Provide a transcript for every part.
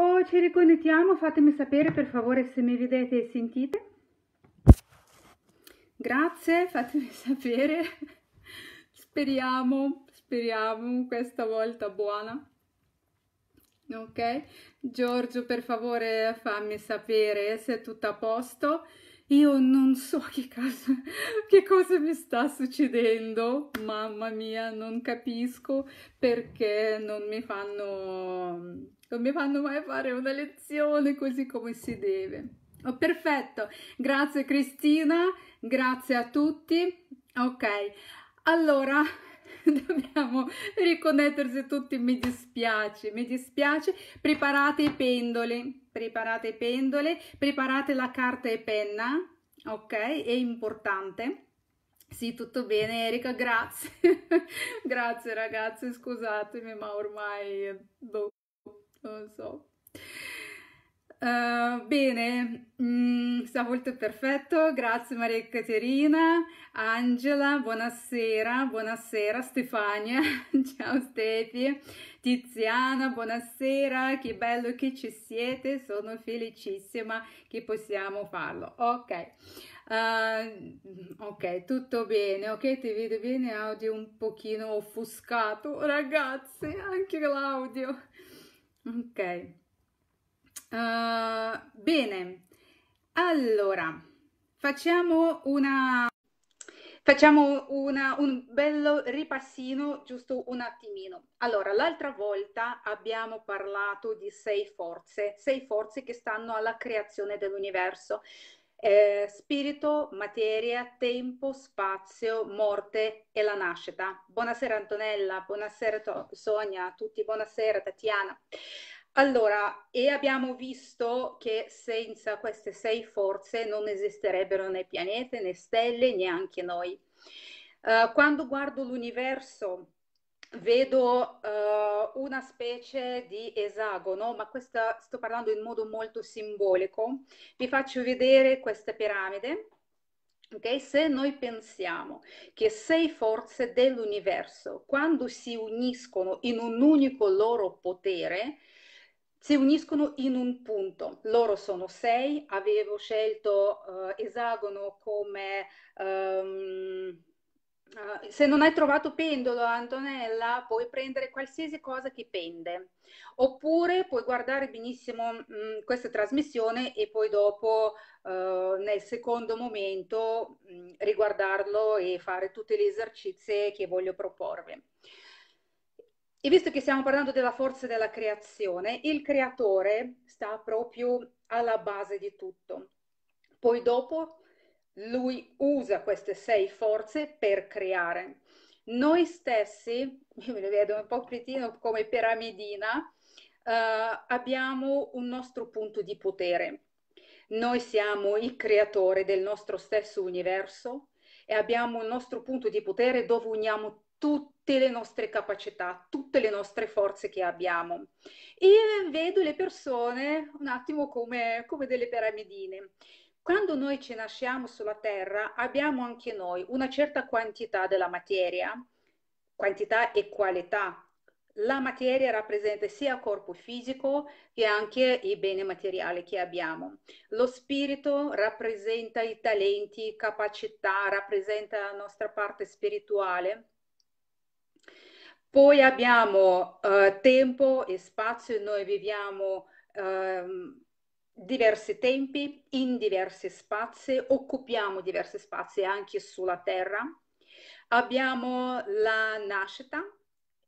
o oh, ci riconnettiamo, fatemi sapere per favore se mi vedete e sentite. Grazie, fatemi sapere. Speriamo, speriamo questa volta buona. Ok, Giorgio, per favore fammi sapere se è tutto a posto. Io non so che cosa, che cosa mi sta succedendo, mamma mia, non capisco perché non mi fanno non mi fanno mai fare una lezione così come si deve. Oh, perfetto, grazie Cristina, grazie a tutti. Ok, allora dobbiamo riconnettersi tutti, mi dispiace, mi dispiace. Preparate i pendoli preparate pendole, preparate la carta e penna, ok? È importante. Sì, tutto bene Erika, grazie. grazie ragazzi, scusatemi, ma ormai boh, non so. Uh, bene, mm, siamo molto perfetto, grazie Maria Caterina, Angela, buonasera, buonasera Stefania, ciao Stefi, Tiziana, buonasera, che bello che ci siete, sono felicissima che possiamo farlo, ok, uh, ok, tutto bene, ok, ti vedo bene, audio un pochino offuscato, ragazzi, anche l'audio, ok. Uh, bene, allora facciamo una facciamo una, un bello ripassino, giusto un attimino. Allora, l'altra volta abbiamo parlato di sei forze, sei forze che stanno alla creazione dell'universo. Eh, spirito, materia, tempo, spazio, morte e la nascita. Buonasera Antonella, buonasera Sonia, a tutti, buonasera Tatiana. Allora, e abbiamo visto che senza queste sei forze non esisterebbero né pianete né stelle, neanche noi. Uh, quando guardo l'universo vedo uh, una specie di esagono, ma questa sto parlando in modo molto simbolico. Vi faccio vedere questa piramide. Okay? Se noi pensiamo che sei forze dell'universo, quando si uniscono in un unico loro potere, si uniscono in un punto. Loro sono sei, avevo scelto uh, esagono come... Um, Uh, se non hai trovato pendolo, Antonella, puoi prendere qualsiasi cosa che pende. Oppure puoi guardare benissimo mh, mm, questa trasmissione e poi dopo, uh, nel secondo momento, mh, mm, riguardarlo e fare tutti gli esercizi che voglio proporvi. E visto che stiamo parlando della forza della creazione, il creatore sta proprio alla base di tutto. Poi dopo lui usa queste sei forze per creare. Noi stessi, io me le vedo un po' cretino come piramidina, eh, abbiamo un nostro punto di potere. Noi siamo il creatore del nostro stesso universo e abbiamo il nostro punto di potere dove uniamo tutte le nostre capacità, tutte le nostre forze che abbiamo. E vedo le persone un attimo come, come delle piramidine. Quando noi ci nasciamo sulla Terra abbiamo anche noi una certa quantità della materia, quantità e qualità la materia rappresenta sia il corpo fisico che anche i beni materiali che abbiamo. Lo spirito rappresenta i talenti, capacità, rappresenta la nostra parte spirituale poi abbiamo uh, tempo e spazio, noi viviamo uh, diversi tempi in diversi spazi, occupiamo diversi spazi anche sulla Terra. Abbiamo la nascita.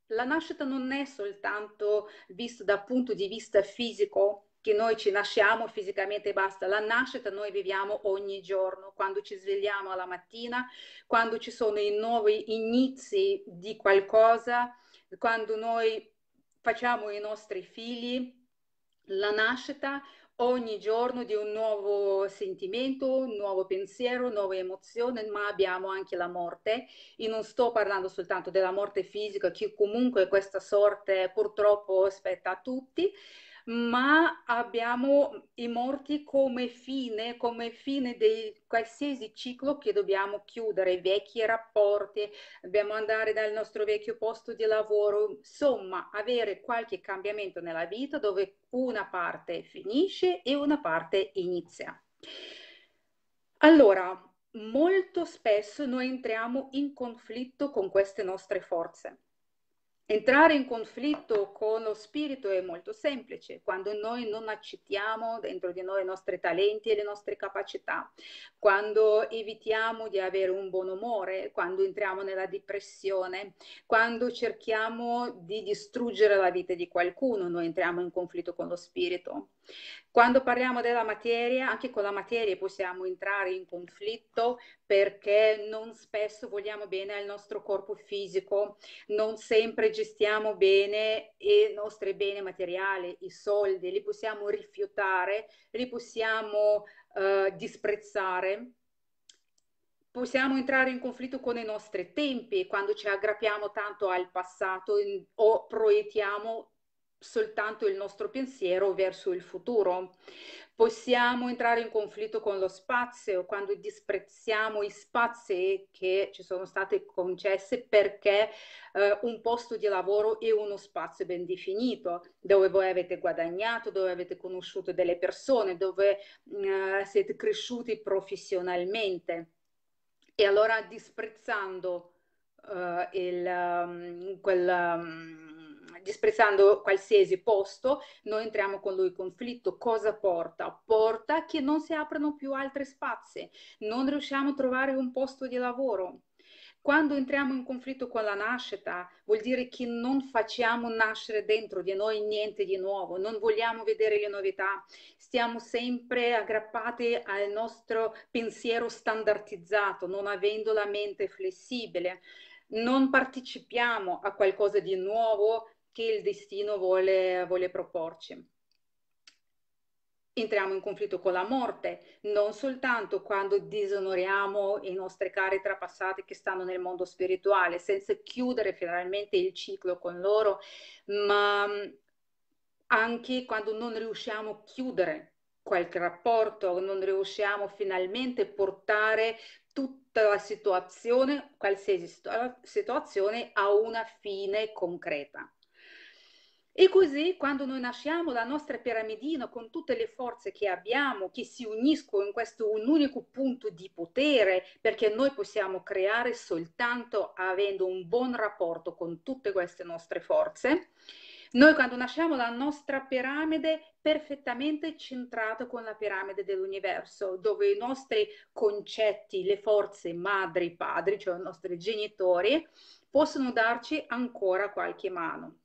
La nascita non è soltanto vista dal punto di vista fisico, che noi ci nasciamo fisicamente e basta, la nascita noi viviamo ogni giorno, quando ci svegliamo alla mattina, quando ci sono i nuovi inizi di qualcosa, quando noi facciamo i nostri figli, la nascita ogni giorno di un nuovo sentimento, un nuovo pensiero, nuove emozioni, ma abbiamo anche la morte. E non sto parlando soltanto della morte fisica, che comunque questa sorte purtroppo spetta a tutti, ma abbiamo i morti come fine, come fine di qualsiasi ciclo che dobbiamo chiudere, vecchi rapporti, dobbiamo andare dal nostro vecchio posto di lavoro, insomma avere qualche cambiamento nella vita dove una parte finisce e una parte inizia. Allora, molto spesso noi entriamo in conflitto con queste nostre forze Entrare in conflitto con lo spirito è molto semplice quando noi non accettiamo dentro di noi i nostri talenti e le nostre capacità, quando evitiamo di avere un buon umore, quando entriamo nella depressione, quando cerchiamo di distruggere la vita di qualcuno, noi entriamo in conflitto con lo spirito. Quando parliamo della materia, anche con la materia possiamo entrare in conflitto perché non spesso vogliamo bene al nostro corpo fisico, non sempre gestiamo bene i nostri beni materiali, i soldi, li possiamo rifiutare, li possiamo eh, disprezzare. Possiamo entrare in conflitto con i nostri tempi quando ci aggrappiamo tanto al passato o proiettiamo soltanto il nostro pensiero verso il futuro. Possiamo entrare in conflitto con lo spazio quando disprezziamo i spazi che ci sono stati concessi perché eh, un posto di lavoro è uno spazio ben definito, dove voi avete guadagnato, dove avete conosciuto delle persone, dove eh, siete cresciuti professionalmente. E allora disprezzando eh, il, mm, quel... Um, disprezzando qualsiasi posto, noi entriamo con lui in conflitto. Cosa porta? Porta che non si aprono più altri spazi, non riusciamo a trovare un posto di lavoro. Quando entriamo in conflitto con la nascita, vuol dire che non facciamo nascere dentro di noi niente di nuovo, non vogliamo vedere le novità, stiamo sempre aggrappati al nostro pensiero standardizzato, non avendo la mente flessibile non partecipiamo a qualcosa di nuovo che il destino vuole, vuole proporci entriamo in conflitto con la morte, non soltanto quando disonoriamo i nostri cari trapassati che stanno nel mondo spirituale, senza chiudere finalmente il ciclo con loro, ma mm, anche quando non riusciamo a chiudere qualche rapporto, non riusciamo finalmente a portare tutta la situazione, qualsiasi situazione, a una fine concreta. E così quando noi nasciamo la nostra piramidina con tutte le forze che abbiamo, che si uniscono in questo un unico punto di potere, perché noi possiamo creare soltanto avendo un buon rapporto con tutte queste nostre forze, noi quando nasciamo la nostra piramide è perfettamente centrata con la piramide dell'universo, dove i nostri concetti, le forze madri, padri, cioè i nostri genitori, possono darci ancora qualche mano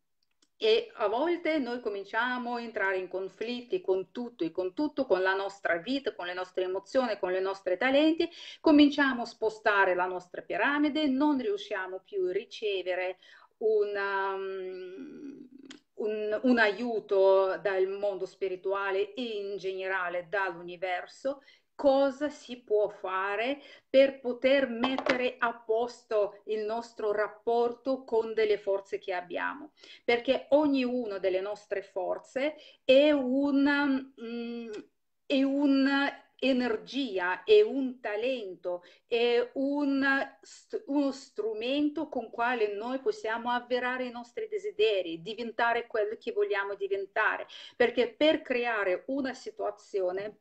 e a volte noi cominciamo a entrare in conflitti con tutto e con tutto, con la nostra vita, con le nostre emozioni, con i nostri talenti, cominciamo a spostare la nostra piramide, non riusciamo più a ricevere una, um, un, un aiuto dal mondo spirituale e in generale dall'universo cosa si può fare per poter mettere a posto il nostro rapporto con delle forze che abbiamo, perché ognuna delle nostre forze è un... Mm, è un è un talento, è un, uno strumento con quale noi possiamo avverare i nostri desideri, diventare quello che vogliamo diventare, perché per creare una situazione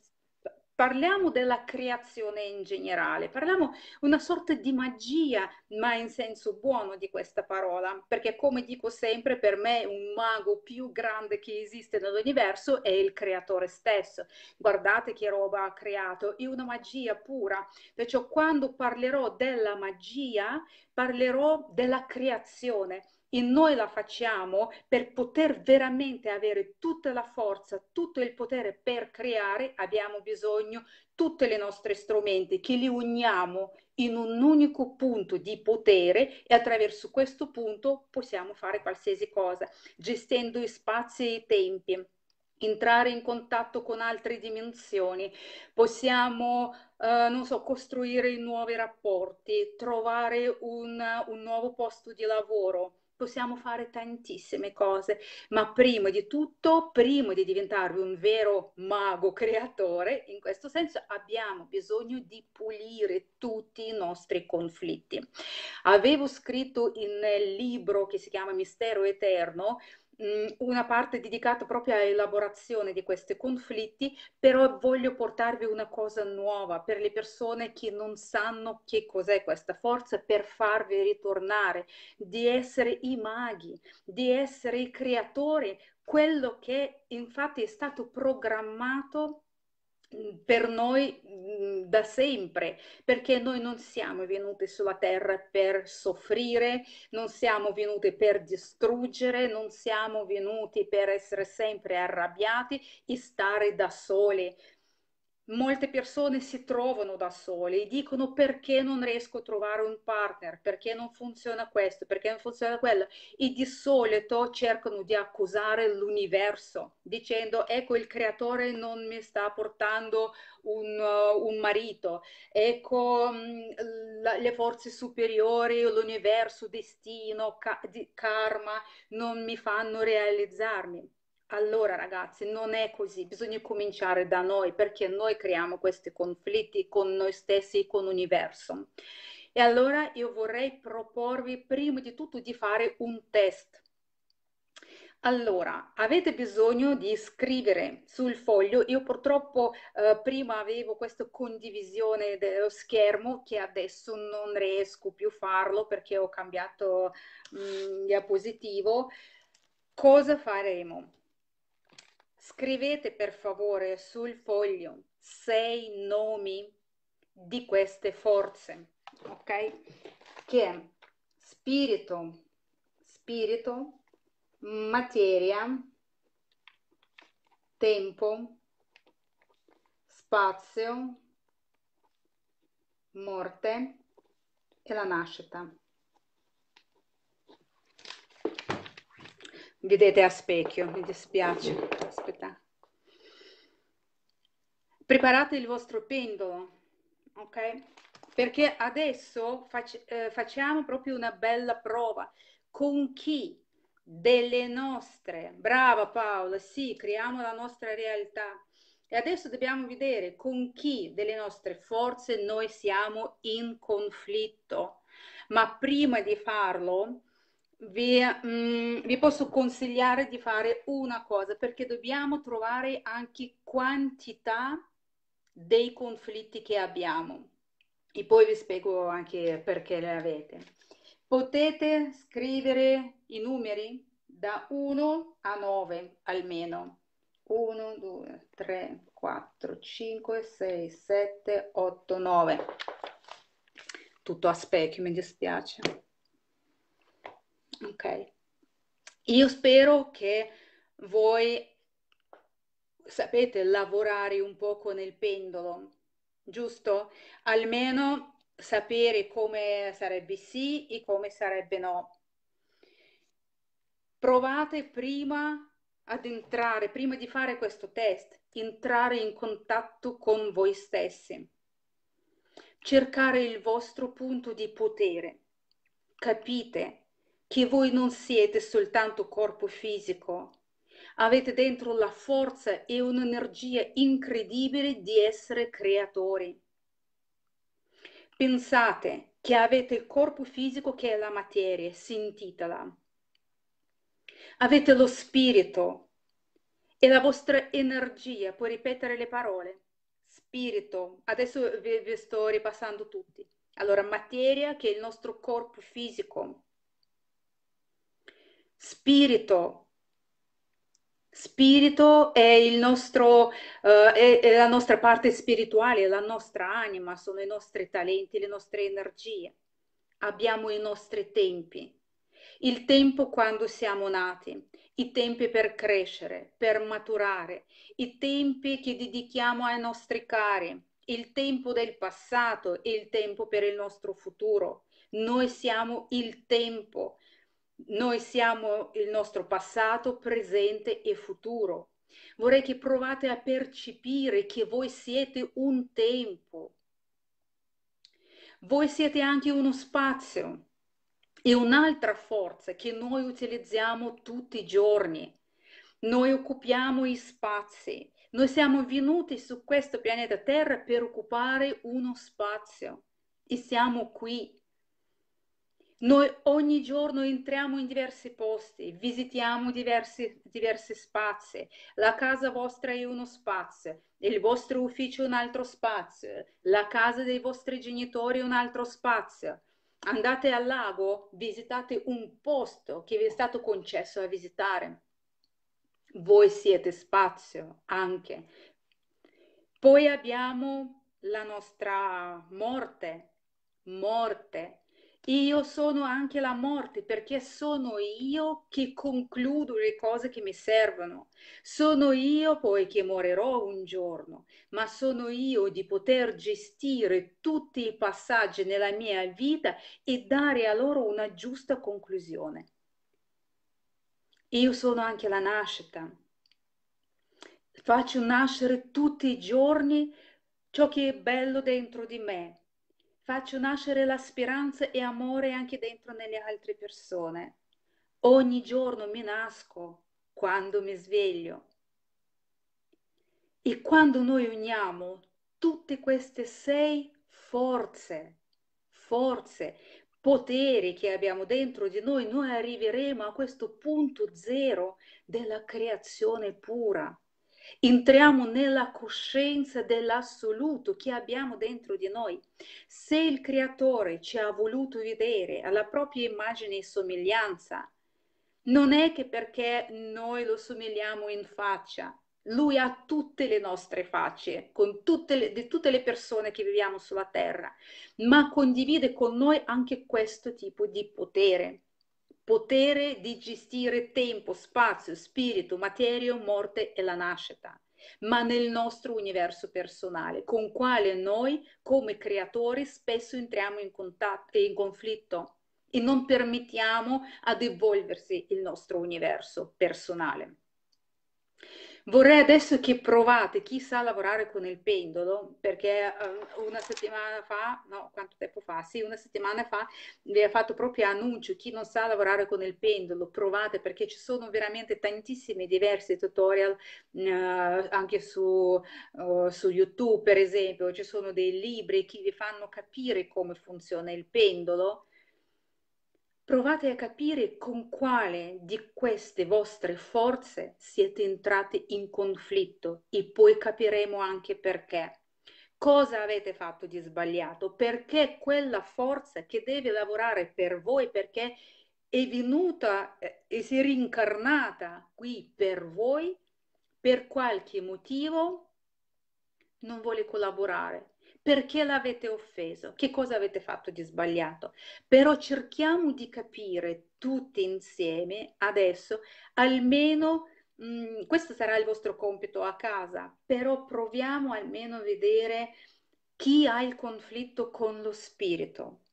parliamo della creazione in generale, parliamo una sorta di magia, ma in senso buono di questa parola, perché come dico sempre, per me un mago più grande che esiste nell'universo è il creatore stesso. Guardate che roba ha creato, è una magia pura. Perciò quando parlerò della magia, parlerò della creazione e noi la facciamo per poter veramente avere tutta la forza, tutto il potere per creare, abbiamo bisogno di tutti i nostri strumenti che li uniamo in un unico punto di potere e attraverso questo punto possiamo fare qualsiasi cosa, gestendo i spazi e i tempi entrare in contatto con altre dimensioni, possiamo, eh, non so, costruire nuovi rapporti, trovare un, un nuovo posto di lavoro, possiamo fare tantissime cose, ma prima di tutto, prima di diventare un vero mago creatore, in questo senso abbiamo bisogno di pulire tutti i nostri conflitti. Avevo scritto in libro che si chiama Mistero Eterno una parte dedicata proprio all'elaborazione di questi conflitti, però voglio portarvi una cosa nuova per le persone che non sanno che cos'è questa forza, per farvi ritornare, di essere i maghi, di essere i creatori, quello che infatti è stato programmato Mm, per noi mm, da sempre, perché noi non siamo venute sulla terra per soffrire, non siamo venute per distruggere, non siamo venuti per essere sempre arrabbiati e stare da sole, molte persone si trovano da sole e dicono perché non riesco a trovare un partner, perché non funziona questo, perché non funziona quello e di solito cercano di accusare l'universo dicendo ecco il creatore non mi sta portando un, uh, un marito, ecco mh, mm, la, le forze superiori, l'universo, destino, ca- karma non mi fanno realizzarmi allora ragazzi, non è così, bisogna cominciare da noi perché noi creiamo questi conflitti con noi stessi, e con l'universo. E allora io vorrei proporvi prima di tutto di fare un test. Allora, avete bisogno di scrivere sul foglio, io purtroppo eh, prima avevo questa condivisione dello schermo che adesso non riesco più a farlo perché ho cambiato mh, mm, diapositivo. Cosa faremo? Scrivete per favore sul foglio sei nomi di queste forze, ok? Che spirito, spirito, materia, tempo, spazio, morte e la nascita. vedete a specchio, mi dispiace. Aspetta. Preparate il vostro pendolo, ok? Perché adesso fac eh, facciamo proprio una bella prova con chi delle nostre, brava Paola, sì, creiamo la nostra realtà. E adesso dobbiamo vedere con chi delle nostre forze noi siamo in conflitto. Ma prima di farlo, vi, mm, vi, posso consigliare di fare una cosa perché dobbiamo trovare anche quantità dei conflitti che abbiamo e poi vi spiego anche perché le avete. Potete scrivere i numeri da 1 a 9 almeno. 1, 2, 3, 4, 5, 6, 7, 8, 9. Tutto a specchio, mi dispiace. Ok. Io spero che voi sapete lavorare un po' con il pendolo, giusto? Almeno sapere come sarebbe sì e come sarebbe no. Provate prima ad entrare, prima di fare questo test, entrare in contatto con voi stessi, cercare il vostro punto di potere. Capite che voi non siete soltanto corpo fisico, avete dentro la forza e un'energia incredibile di essere creatori. Pensate che avete il corpo fisico che è la materia, sentitela. Avete lo spirito e la vostra energia, puoi ripetere le parole. Spirito, adesso vi, vi sto ripassando tutti. Allora, materia che è il nostro corpo fisico, spirito. Spirito è il nostro, eh, è, è la nostra parte spirituale, la nostra anima, sono i nostri talenti, le nostre energie. Abbiamo i nostri tempi, il tempo quando siamo nati, i tempi per crescere, per maturare, i tempi che dedichiamo ai nostri cari, il tempo del passato e il tempo per il nostro futuro. Noi siamo il tempo, noi siamo il nostro passato, presente e futuro. Vorrei che provate a percepire che voi siete un tempo. Voi siete anche uno spazio e un'altra forza che noi utilizziamo tutti i giorni. Noi occupiamo i spazi. Noi siamo venuti su questo pianeta Terra per occupare uno spazio e siamo qui noi ogni giorno entriamo in diversi posti, visitiamo diversi, diversi spazi. La casa vostra è uno spazio, il vostro ufficio è un altro spazio, la casa dei vostri genitori è un altro spazio. Andate al lago, visitate un posto che vi è stato concesso a visitare. Voi siete spazio anche. Poi abbiamo la nostra morte, morte io sono anche la morte perché sono io che concludo le cose che mi servono. Sono io poi che morirò un giorno, ma sono io di poter gestire tutti i passaggi nella mia vita e dare a loro una giusta conclusione. Io sono anche la nascita. Faccio nascere tutti i giorni ciò che è bello dentro di me, faccio nascere la speranza e amore anche dentro nelle altre persone. Ogni giorno mi nasco quando mi sveglio. E quando noi uniamo tutte queste sei forze, forze, poteri che abbiamo dentro di noi, noi arriveremo a questo punto zero della creazione pura entriamo nella coscienza dell'assoluto che abbiamo dentro di noi. Se il creatore ci ha voluto vedere alla propria immagine e somiglianza, non è che perché noi lo somigliamo in faccia, lui ha tutte le nostre facce, tutte le, di tutte le persone che viviamo sulla terra, ma condivide con noi anche questo tipo di potere potere di gestire tempo, spazio, spirito, materia, morte e la nascita, ma nel nostro universo personale, con quale noi come creatori spesso entriamo in, contatto, e in conflitto e non permettiamo ad evolversi il nostro universo personale. Vorrei adesso che provate chi sa lavorare con il pendolo, perché eh, una settimana fa, no, quanto tempo fa? Sì, una settimana fa vi ha fatto proprio annuncio chi non sa lavorare con il pendolo, provate perché ci sono veramente tantissimi diversi tutorial mm, eh, anche su, uh, su YouTube, per esempio, ci sono dei libri che vi fanno capire come funziona il pendolo Provate a capire con quale di queste vostre forze siete entrate in conflitto e poi capiremo anche perché. Cosa avete fatto di sbagliato? Perché quella forza che deve lavorare per voi, perché è venuta e eh, si è rincarnata qui per voi, per qualche motivo non vuole collaborare, perché l'avete offeso, che cosa avete fatto di sbagliato. Però cerchiamo di capire tutti insieme adesso almeno Mm, questo sarà il vostro compito a casa, però proviamo almeno a vedere chi ha il conflitto con lo spirito.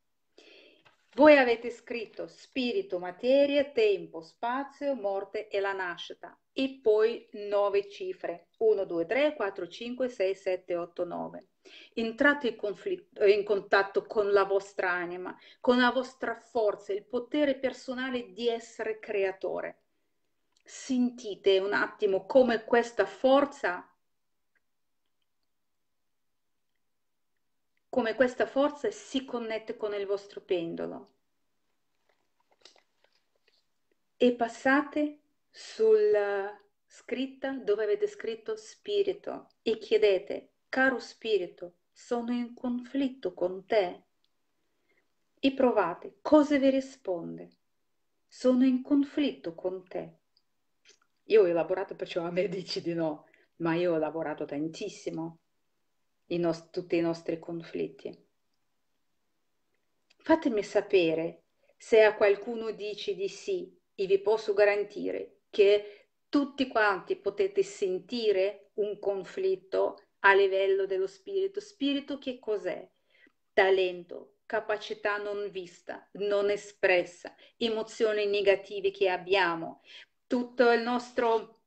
Voi avete scritto spirito, materia, tempo, spazio, morte e la nascita e poi nove cifre 1, 2, 3, 4, 5, 6, 7, 8, 9 entrate in, conflitto, eh, in contatto con la vostra anima, con la vostra forza, il potere personale di essere creatore. Sentite un attimo come questa forza come questa forza si connette con il vostro pendolo e passate sulla eh, scritta dove avete scritto spirito e chiedete caro spirito, sono in conflitto con te. E provate cosa vi risponde. Sono in conflitto con te. Io ho elaborato, perciò a me dici di no, ma io ho lavorato tantissimo i nost- tutti i nostri conflitti. Fatemi sapere se a qualcuno dici di sì e vi posso garantire che tutti quanti potete sentire un conflitto a livello dello spirito. Spirito che cos'è? Talento, capacità non vista, non espressa, emozioni negative che abbiamo, tutto il nostro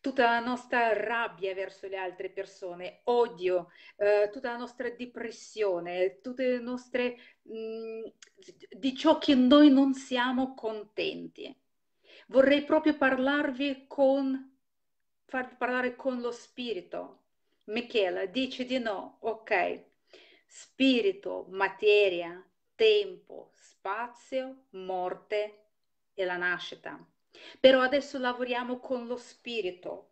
tutta la nostra rabbia verso le altre persone, odio, eh, tutta la nostra depressione, tutte le nostre mh, mm, di ciò che noi non siamo contenti. Vorrei proprio parlarvi con far parlare con lo spirito, Michela, dici di no, ok. Spirito, materia, tempo, spazio, morte e la nascita. Però adesso lavoriamo con lo spirito.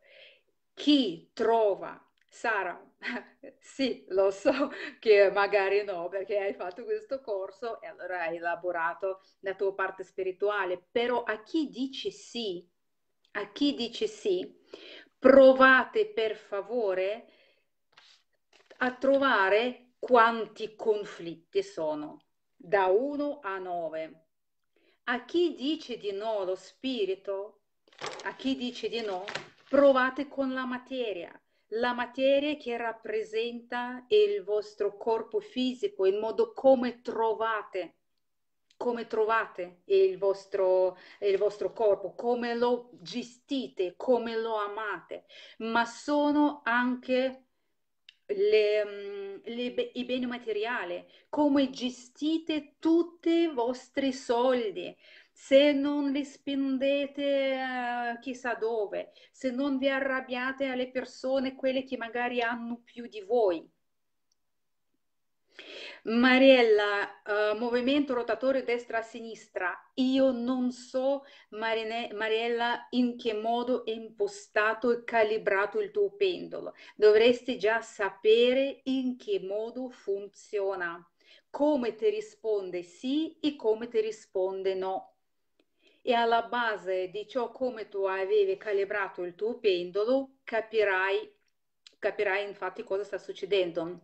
Chi trova Sara, sì, lo so che magari no, perché hai fatto questo corso e allora hai elaborato la tua parte spirituale, però a chi dice sì, a chi dice sì, provate per favore a trovare quanti conflitti sono, da 1 a 9. A chi dice di no lo spirito, a chi dice di no, provate con la materia, la materia che rappresenta il vostro corpo fisico, il modo come trovate come trovate il vostro, il vostro, corpo, come lo gestite, come lo amate, ma sono anche le, mm, le, i beni materiali, come gestite tutti i vostri soldi, se non li spendete eh, chissà dove, se non vi arrabbiate alle persone, quelle che magari hanno più di voi. Mariella, uh, movimento rotatorio destra-sinistra. Io non so, Marine, Mariella, in che modo è impostato e calibrato il tuo pendolo. Dovresti già sapere in che modo funziona, come ti risponde sì e come ti risponde no. E alla base di ciò come tu avevi calibrato il tuo pendolo, capirai, capirai infatti cosa sta succedendo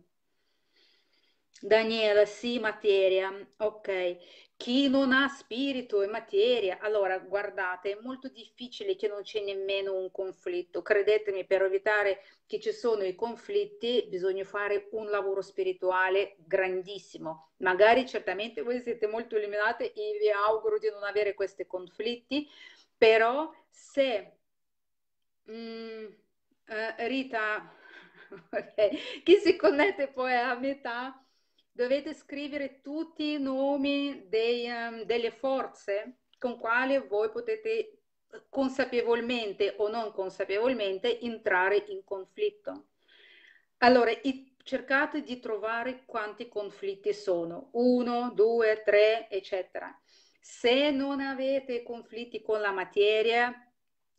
Daniela, sì, materia, ok. Chi non ha spirito e materia, allora guardate, è molto difficile che non c'è nemmeno un conflitto. Credetemi, per evitare che ci sono i conflitti bisogna fare un lavoro spirituale grandissimo. Magari certamente voi siete molto eliminate e vi auguro di non avere questi conflitti, però se mm, eh, Rita, okay, chi si connette poi a metà dovete scrivere tutti i nomi dei, um, delle forze con quali voi potete consapevolmente o non consapevolmente entrare in conflitto. Allora, cercate di trovare quanti conflitti sono, uno, due, tre, eccetera. Se non avete conflitti con la materia,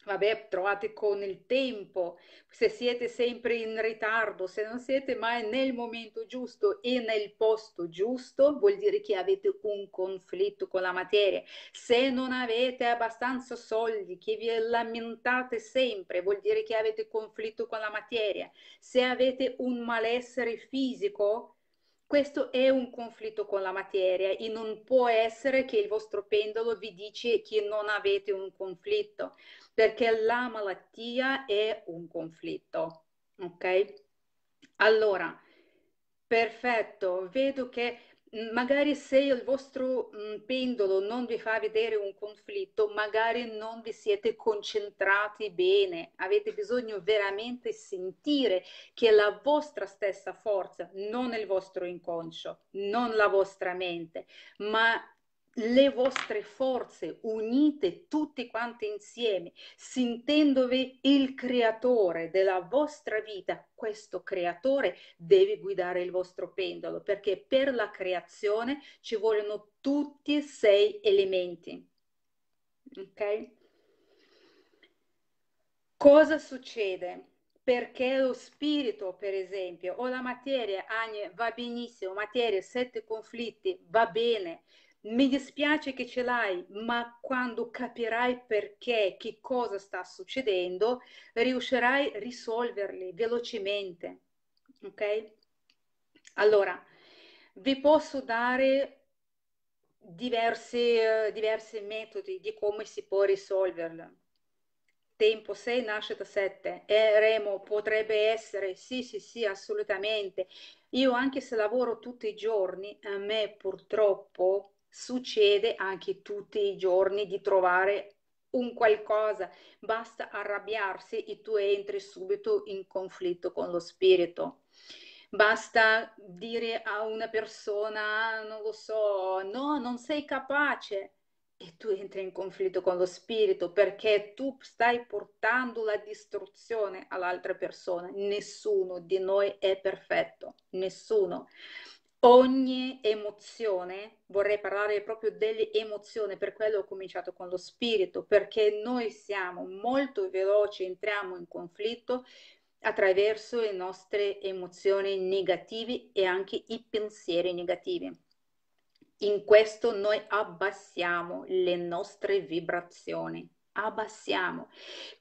vabbè, trovate con il tempo, se siete sempre in ritardo, se non siete mai nel momento giusto e nel posto giusto, vuol dire che avete un conflitto con la materia. Se non avete abbastanza soldi, che vi lamentate sempre, vuol dire che avete conflitto con la materia. Se avete un malessere fisico, questo è un conflitto con la materia e non può essere che il vostro pendolo vi dice che non avete un conflitto perché la malattia è un conflitto, ok? Allora, perfetto, vedo che magari se il vostro pendolo non vi fa vedere un conflitto, magari non vi siete concentrati bene, avete bisogno veramente sentire che la vostra stessa forza, non il vostro inconscio, non la vostra mente, ma le vostre forze unite tutti quanti insieme, sentendovi il creatore della vostra vita, questo creatore deve guidare il vostro pendolo, perché per la creazione ci vogliono tutti e sei elementi. Ok? Cosa succede? perché lo spirito, per esempio, o la materia, Agne, va benissimo, materia, sette conflitti, va bene, mi dispiace che ce l'hai, ma quando capirai perché, che cosa sta succedendo, riuscirai a risolverli velocemente. Ok? Allora, vi posso dare diversi, diversi metodi di come si può risolverli. Tempo 6, nascita 7. Eh, Remo, potrebbe essere? Sì, sì, sì, assolutamente. Io anche se lavoro tutti i giorni, a me purtroppo succede anche tutti i giorni di trovare un qualcosa, basta arrabbiarsi e tu entri subito in conflitto con lo spirito. Basta dire a una persona, non lo so, no, non sei capace e tu entri in conflitto con lo spirito perché tu stai portando la distruzione all'altra persona. Nessuno di noi è perfetto, nessuno ogni emozione, vorrei parlare proprio delle emozioni, per quello ho cominciato con lo spirito, perché noi siamo molto veloci, entriamo in conflitto attraverso le nostre emozioni negative e anche i pensieri negativi. In questo noi abbassiamo le nostre vibrazioni, abbassiamo.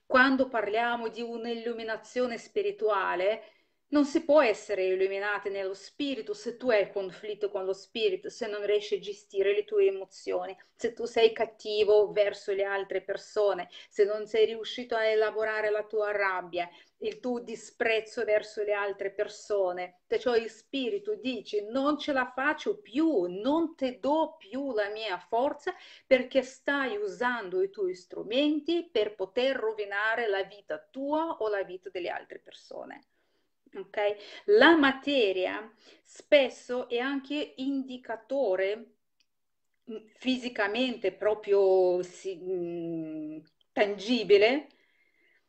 Quando parliamo di un'illuminazione spirituale, non si può essere illuminati nello spirito se tu hai il conflitto con lo spirito, se non riesci a gestire le tue emozioni, se tu sei cattivo verso le altre persone, se non sei riuscito a elaborare la tua rabbia, il tuo disprezzo verso le altre persone. Perciò il spirito dice non ce la faccio più, non ti do più la mia forza perché stai usando i tuoi strumenti per poter rovinare la vita tua o la vita delle altre persone. Ok? La materia spesso è anche indicatore mm, fisicamente proprio si, mm, tangibile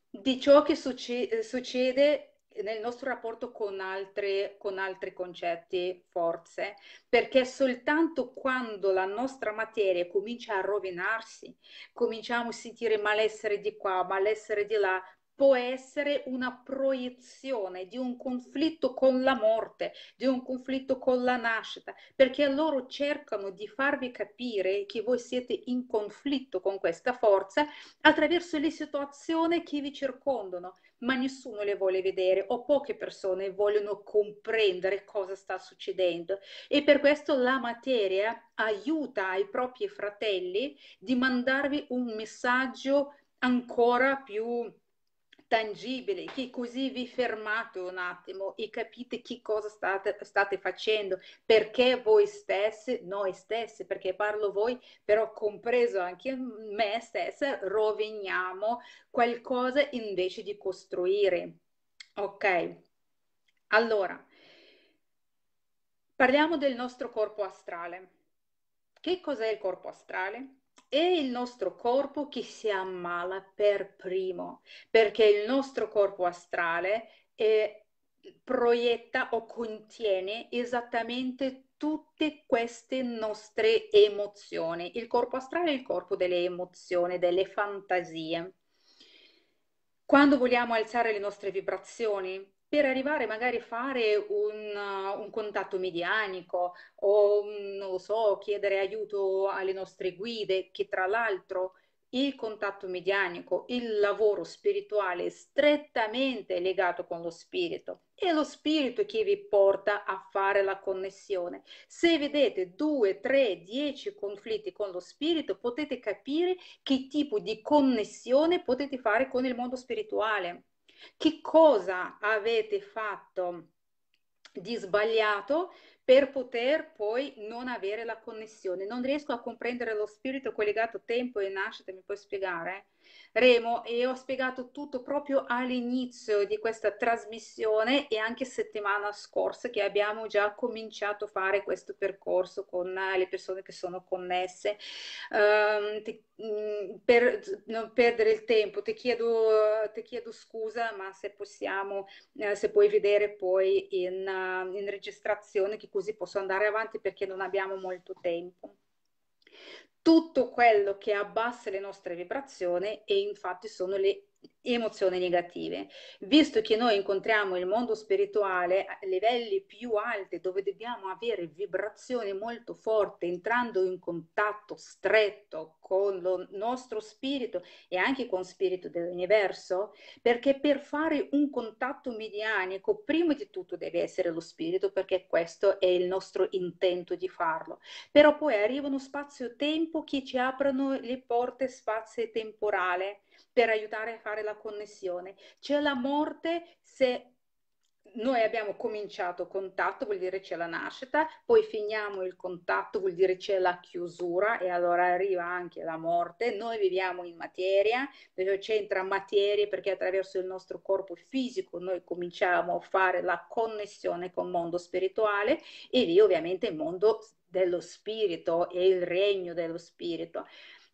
di ciò che succe- succede nel nostro rapporto con, altre, con altri concetti, forze, perché soltanto quando la nostra materia comincia a rovinarsi, cominciamo a sentire malessere di qua, malessere di là, può essere una proiezione di un conflitto con la morte, di un conflitto con la nascita, perché loro cercano di farvi capire che voi siete in conflitto con questa forza attraverso le situazioni che vi circondano, ma nessuno le vuole vedere o poche persone vogliono comprendere cosa sta succedendo e per questo la materia aiuta ai propri fratelli di mandarvi un messaggio ancora più tangibili, che così vi fermate un attimo e capite che cosa state, state facendo, perché voi stessi, noi stessi, perché parlo voi, però compreso anche me stessa, roviniamo qualcosa invece di costruire. Ok, allora parliamo del nostro corpo astrale. Che cos'è il corpo astrale? è il nostro corpo che si ammala per primo, perché il nostro corpo astrale eh, proietta o contiene esattamente tutte queste nostre emozioni. Il corpo astrale è il corpo delle emozioni, delle fantasie. Quando vogliamo alzare le nostre vibrazioni, per arrivare magari a fare un, uh, un contatto medianico o, mm, non lo so, chiedere aiuto alle nostre guide, che tra l'altro il contatto medianico, il lavoro spirituale è strettamente legato con lo spirito. È lo spirito che vi porta a fare la connessione. Se vedete due, tre, dieci conflitti con lo spirito, potete capire che tipo di connessione potete fare con il mondo spirituale. Che cosa avete fatto di sbagliato per poter poi non avere la connessione? Non riesco a comprendere lo spirito collegato tempo e nascita, mi puoi spiegare? Eh? Remo e ho spiegato tutto proprio all'inizio di questa trasmissione e anche settimana scorsa che abbiamo già cominciato a fare questo percorso con eh, le persone che sono connesse. Um, ehm, te, mm, per non perdere il tempo, ti chiedo, ti chiedo scusa, ma se possiamo, eh, se puoi vedere poi in, eh, in registrazione che così posso andare avanti perché non abbiamo molto tempo tutto quello che abbassa le nostre vibrazioni e infatti sono le emozioni negative. Visto che noi incontriamo il mondo spirituale a livelli più alti, dove dobbiamo avere vibrazioni molto forti, entrando in contatto stretto con il nostro spirito e anche con lo spirito dell'universo, perché per fare un contatto medianico, prima di tutto deve essere lo spirito, perché questo è il nostro intento di farlo. Però poi arriva uno spazio-tempo che ci aprono le porte spazio-temporale per aiutare a fare la connessione. C'è la morte se noi abbiamo cominciato contatto, vuol dire c'è la nascita, poi finiamo il contatto, vuol dire c'è la chiusura e allora arriva anche la morte. Noi viviamo in materia, c'entra materia perché attraverso il nostro corpo fisico noi cominciamo a fare la connessione con il mondo spirituale e lì ovviamente il mondo dello spirito e il regno dello spirito.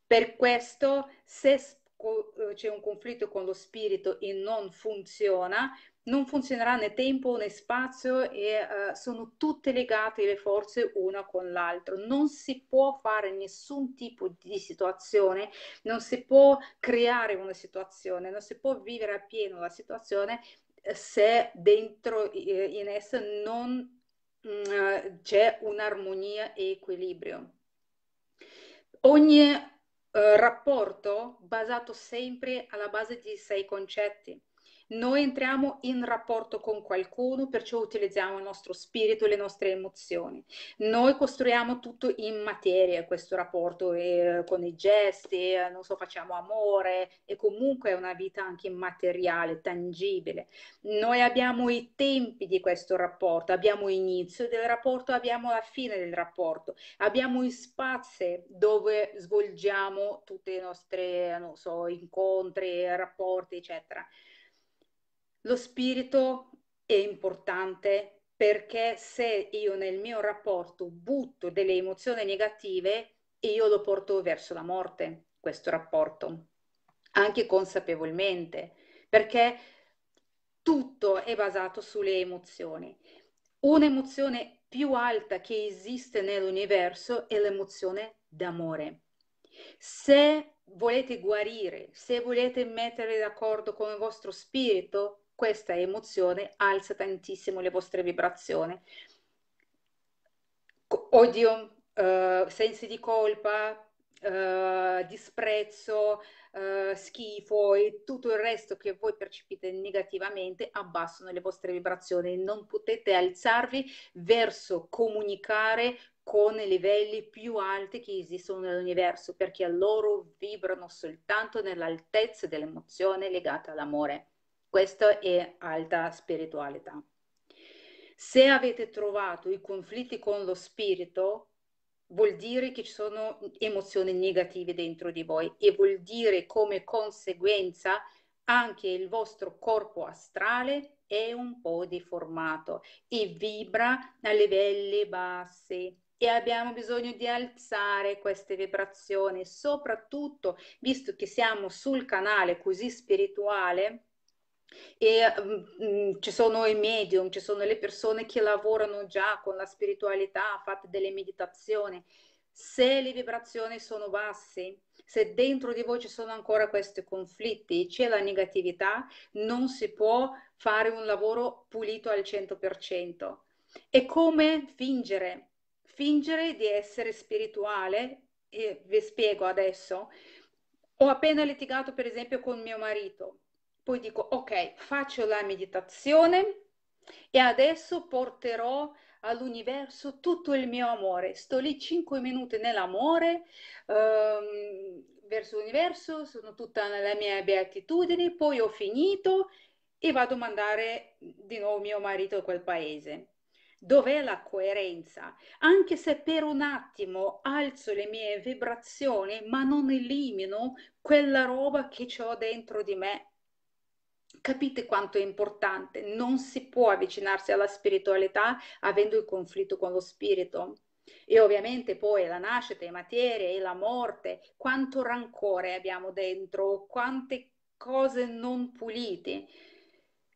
Per questo se eh, c'è un conflitto con lo spirito e non funziona, non funzionerà né tempo né spazio e uh, sono tutte legate le forze una con l'altra. Non si può fare nessun tipo di situazione, non si può creare una situazione, non si può vivere appieno la situazione eh, se dentro in essa non uh, c'è un'armonia e equilibrio. Ogni eh, rapporto basato sempre alla base di sei concetti. Noi entriamo in rapporto con qualcuno, perciò utilizziamo il nostro spirito e le nostre emozioni. Noi costruiamo tutto in materia questo rapporto eh, con i gesti, eh, non so, facciamo amore e comunque è una vita anche immateriale, tangibile. Noi abbiamo i tempi di questo rapporto, abbiamo l'inizio del rapporto, abbiamo la fine del rapporto, abbiamo i spazi dove svolgiamo tutti i nostri, non so, incontri, rapporti, eccetera. Lo spirito è importante perché se io nel mio rapporto butto delle emozioni negative, io lo porto verso la morte, questo rapporto, anche consapevolmente, perché tutto è basato sulle emozioni. Un'emozione più alta che esiste nell'universo è l'emozione d'amore. Se volete guarire, se volete mettere d'accordo con il vostro spirito, questa emozione alza tantissimo le vostre vibrazioni. Odio, eh, sensi di colpa, eh, disprezzo, eh, schifo e tutto il resto che voi percepite negativamente abbassano le vostre vibrazioni. Non potete alzarvi verso comunicare con i livelli più alti che esistono nell'universo perché loro vibrano soltanto nell'altezza dell'emozione legata all'amore. Questo è alta spiritualità. Se avete trovato i conflitti con lo spirito, vuol dire che ci sono emozioni negative dentro di voi e vuol dire come conseguenza anche il vostro corpo astrale è un po' deformato e vibra a livelli bassi e abbiamo bisogno di alzare queste vibrazioni, soprattutto visto che siamo sul canale così spirituale, e mh, mm, mm, ci sono i medium, ci sono le persone che lavorano già con la spiritualità, fatte delle meditazioni. Se le vibrazioni sono basse, se dentro di voi ci sono ancora questi conflitti, c'è la negatività, non si può fare un lavoro pulito al 100%. È come fingere, fingere di essere spirituale, e vi spiego adesso. Ho appena litigato per esempio con mio marito, poi dico ok, faccio la meditazione e adesso porterò all'universo tutto il mio amore. Sto lì 5 minuti nell'amore ehm, verso l'universo, sono tutta nella mia beatitudine, poi ho finito e vado a mandare di nuovo mio marito a quel paese. Dov'è la coerenza? Anche se per un attimo alzo le mie vibrazioni, ma non elimino quella roba che ho dentro di me Capite quanto è importante, non si può avvicinarsi alla spiritualità avendo il conflitto con lo spirito. E ovviamente poi la nascita, e materie, e la morte, quanto rancore abbiamo dentro, quante cose non pulite.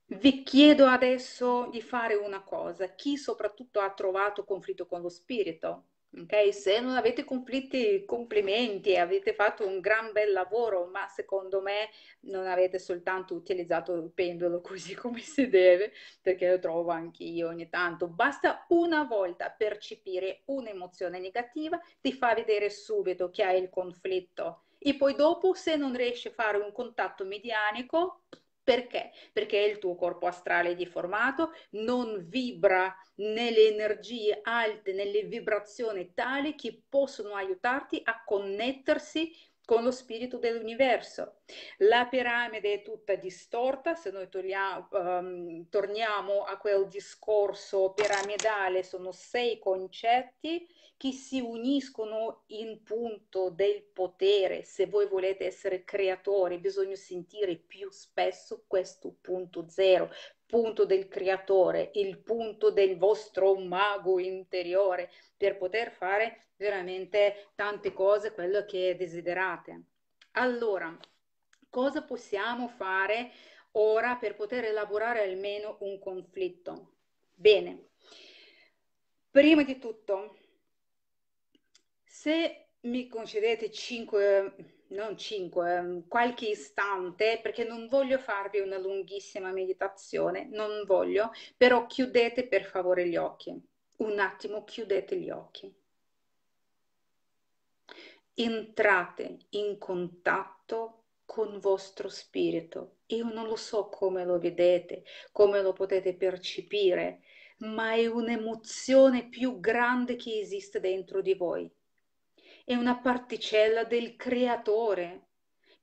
Vi chiedo adesso di fare una cosa, chi soprattutto ha trovato conflitto con lo spirito? Okay? Mm. Eh, se non avete conflitti, complimenti, avete fatto un gran bel lavoro, ma secondo me non avete soltanto utilizzato il pendolo così come si deve, perché lo trovo anche io ogni tanto. Basta una volta percepire un'emozione negativa, ti fa vedere subito che hai il conflitto. E poi dopo, se non riesci a fare un contatto medianico, perché? Perché il tuo corpo astrale è deformato, non vibra nelle energie alte, nelle vibrazioni tali che possono aiutarti a connettersi con lo spirito dell'universo. La piramide è tutta distorta, se noi togliamo, um, ehm, torniamo a quel discorso piramidale, sono sei concetti che si uniscono in punto del potere. Se voi volete essere creatori, bisogna sentire più spesso questo punto zero, punto del creatore, il punto del vostro mago interiore per poter fare veramente tante cose, quello che desiderate. Allora, cosa possiamo fare ora per poter elaborare almeno un conflitto? Bene, prima di tutto se mi concedete 5, non 5, ehm, qualche istante, perché non voglio farvi una lunghissima meditazione, non voglio, però chiudete per favore gli occhi. Un attimo chiudete gli occhi. Entrate in contatto con vostro spirito. Io non lo so come lo vedete, come lo potete percepire, ma è un'emozione più grande che esiste dentro di voi è una particella del creatore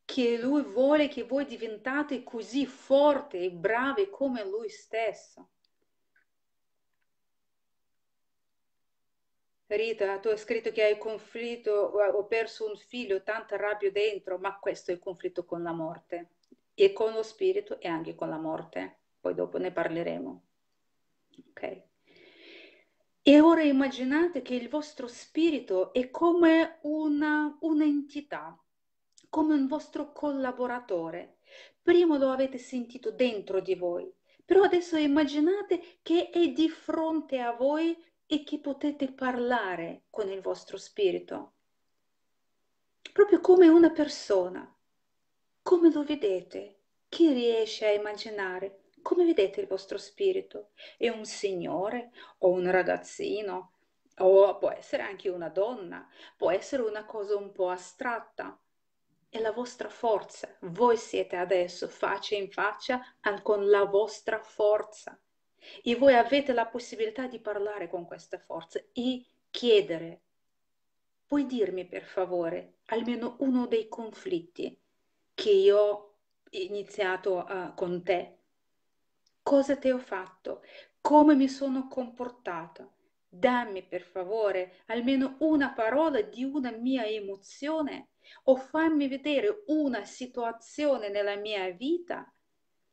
che lui vuole che voi diventate così forti e bravi come lui stesso. Rita, tu hai scritto che hai conflitto, ho perso un figlio, tanta rabbia dentro, ma questo è il conflitto con la morte e con lo spirito e anche con la morte. Poi dopo ne parleremo. Ok. E ora immaginate che il vostro spirito è come una, un'entità, come un vostro collaboratore. Prima lo avete sentito dentro di voi, però adesso immaginate che è di fronte a voi e che potete parlare con il vostro spirito. Proprio come una persona. Come lo vedete? Chi riesce a immaginare? Come vedete il vostro spirito? È un signore o un ragazzino? O può essere anche una donna, può essere una cosa un po' astratta. È la vostra forza. Voi siete adesso faccia in faccia con la vostra forza. E voi avete la possibilità di parlare con questa forza e chiedere. Puoi dirmi per favore almeno uno dei conflitti che io ho iniziato uh, con te? cosa ti ho fatto, come mi sono comportata. Dammi per favore almeno una parola di una mia emozione o fammi vedere una situazione nella mia vita